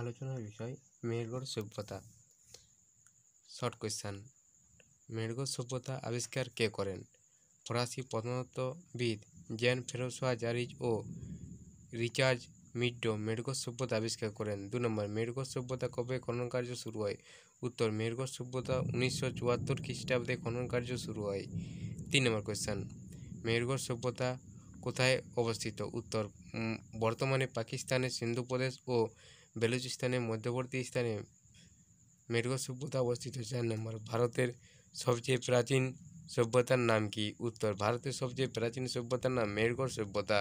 আলোচনার বিষয় মেহেরগড় সভ্যতা শর্ট কোয়েশ্চান মেহেরগড় সভ্যতা আবিষ্কার কে করেন ফরাসি প্রধানতবিদ জ্যান ফেরোসোয়া জারিজ ও রিচার্জ মিড্ডো মেহেরগড় সভ্যতা আবিষ্কার করেন দু নম্বর মেহেরগড় সভ্যতা কবে খনন কার্য শুরু হয় উত্তর মেহেরগড় সভ্যতা উনিশশো চুয়াত্তর খ্রিস্টাব্দে খনন কার্য শুরু হয় তিন নম্বর কোয়েশ্চান মেহেরগড় সভ্যতা কোথায় অবস্থিত উত্তর বর্তমানে পাকিস্তানের সিন্ধু প্রদেশ ও বেলুচিস্তানের মধ্যবর্তী স্থানে মেরগ সভ্যতা অবস্থিত চার নম্বর ভারতের সবচেয়ে প্রাচীন সভ্যতার নাম কি উত্তর ভারতের সবচেয়ে প্রাচীন সভ্যতার নাম মেরগড় সভ্যতা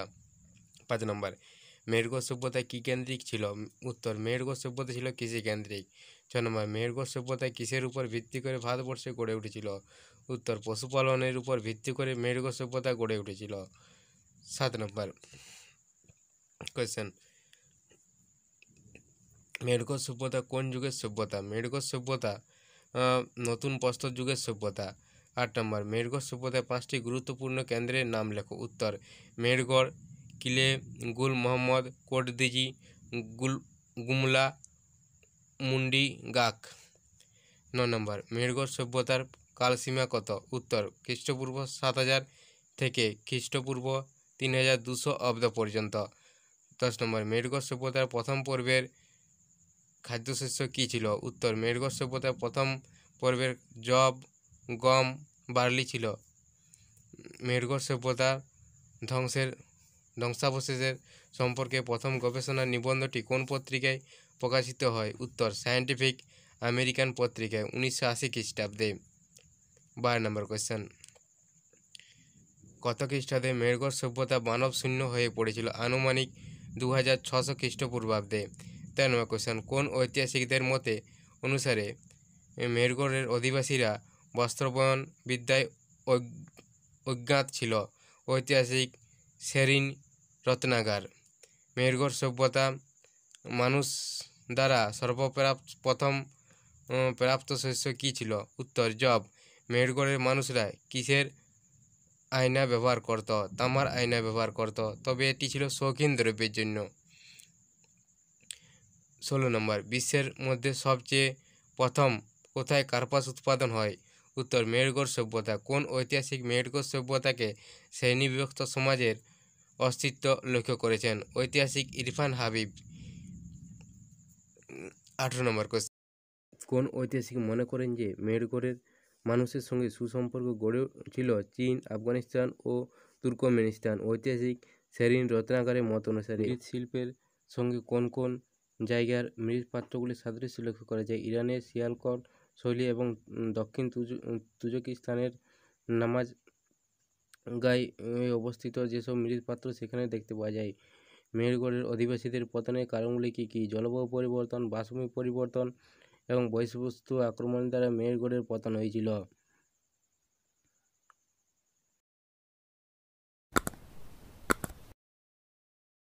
পাঁচ নম্বর মেরগড় সভ্যতা কী কেন্দ্রিক ছিল উত্তর মেরগড় সভ্যতা ছিল কৃষি কেন্দ্রিক ছ নম্বর মেরগড় সভ্যতা কিসের উপর ভিত্তি করে ভারতবর্ষে গড়ে উঠেছিল উত্তর পশুপালনের উপর ভিত্তি করে মেরগড় সভ্যতা গড়ে উঠেছিল সাত নম্বর কোয়েশ্চেন মেঢক সভ্যতা কোন যুগের সভ্যতা মেঢক সভ্যতা নতুন প্রস্তর যুগের সভ্যতা আট নম্বর মেহেরগড় সভ্যতায় পাঁচটি গুরুত্বপূর্ণ কেন্দ্রের নাম লেখো উত্তর মেরগড় কিলে গুল মোহাম্মদ কোটদিজি গুল গুমলা মুন্ডি গাক ন নম্বর মেরগড় সভ্যতার কালসীমা কত উত্তর খ্রিস্টপূর্ব সাত হাজার থেকে খ্রিস্টপূর্ব তিন হাজার দুশো অব্দ পর্যন্ত দশ নম্বর মেহেরগড় সভ্যতার প্রথম পর্বের খাদ্যশস্য কী ছিল উত্তর মেডগজ সভ্যতার প্রথম পর্বের জব গম বার্লি ছিল মেডগজ সভ্যতার ধ্বংসের ধ্বংসাবশেষের সম্পর্কে প্রথম গবেষণা নিবন্ধটি কোন পত্রিকায় প্রকাশিত হয় উত্তর সায়েন্টিফিক আমেরিকান পত্রিকায় উনিশশো আশি খ্রিস্টাব্দে বার নম্বর কোয়েশ্চেন কত খ্রিস্টাব্দে মেরগড় সভ্যতা মানব শূন্য হয়ে পড়েছিল আনুমানিক দু হাজার ছশো খ্রিস্টপূর্বাব্দে তেরো নম্বর কোশ্চেন কোন ঐতিহাসিকদের মতে অনুসারে মেহেরগড়ের অধিবাসীরা বস্ত্রবয়ন বিদ্যায় অজ্ঞাত ছিল ঐতিহাসিক সেরিন রত্নাগার মেহেরগড় সভ্যতা মানুষ দ্বারা সর্বপ্রাপ্ত প্রথম প্রাপ্ত শস্য কী ছিল উত্তর জব মেহেরগড়ের মানুষরা কিসের আয়না ব্যবহার করত তামার আয়না ব্যবহার করত তবে এটি ছিল শৌখিন দ্রব্যের জন্য ষোলো নম্বর বিশ্বের মধ্যে সবচেয়ে প্রথম কোথায় কার্পাস উৎপাদন হয় উত্তর মেহেরগড় সভ্যতা কোন ঐতিহাসিক মেহেরগড় সভ্যতাকে শ্রেণীবিভক্ত সমাজের অস্তিত্ব লক্ষ্য করেছেন ঐতিহাসিক ইরফান হাবিব আঠেরো নম্বর কোশ্চেন কোন ঐতিহাসিক মনে করেন যে মেহেরগড়ের মানুষের সঙ্গে সুসম্পর্ক গড়ে ছিল চীন আফগানিস্তান ও তুর্কমেনিস্তান ঐতিহাসিক সেরিন রত্নাকারের মত অনুসারে শিল্পের সঙ্গে কোন কোন জায়গার মৃৎপাত্রগুলির সাদৃশ্য লক্ষ্য করা যায় ইরানের শিয়ালকট শৈলী এবং দক্ষিণ তুজকিস্তানের নামাজ গায়ে অবস্থিত যেসব মৃৎপাত্র সেখানে দেখতে পাওয়া যায় মেহেরগড়ের অধিবাসীদের পতনের কারণগুলি কী কী জলবায়ু পরিবর্তন বাসভূমি পরিবর্তন এবং বহিষ্বস্তু আক্রমণ দ্বারা মেহেরগড়ের পতন হয়েছিল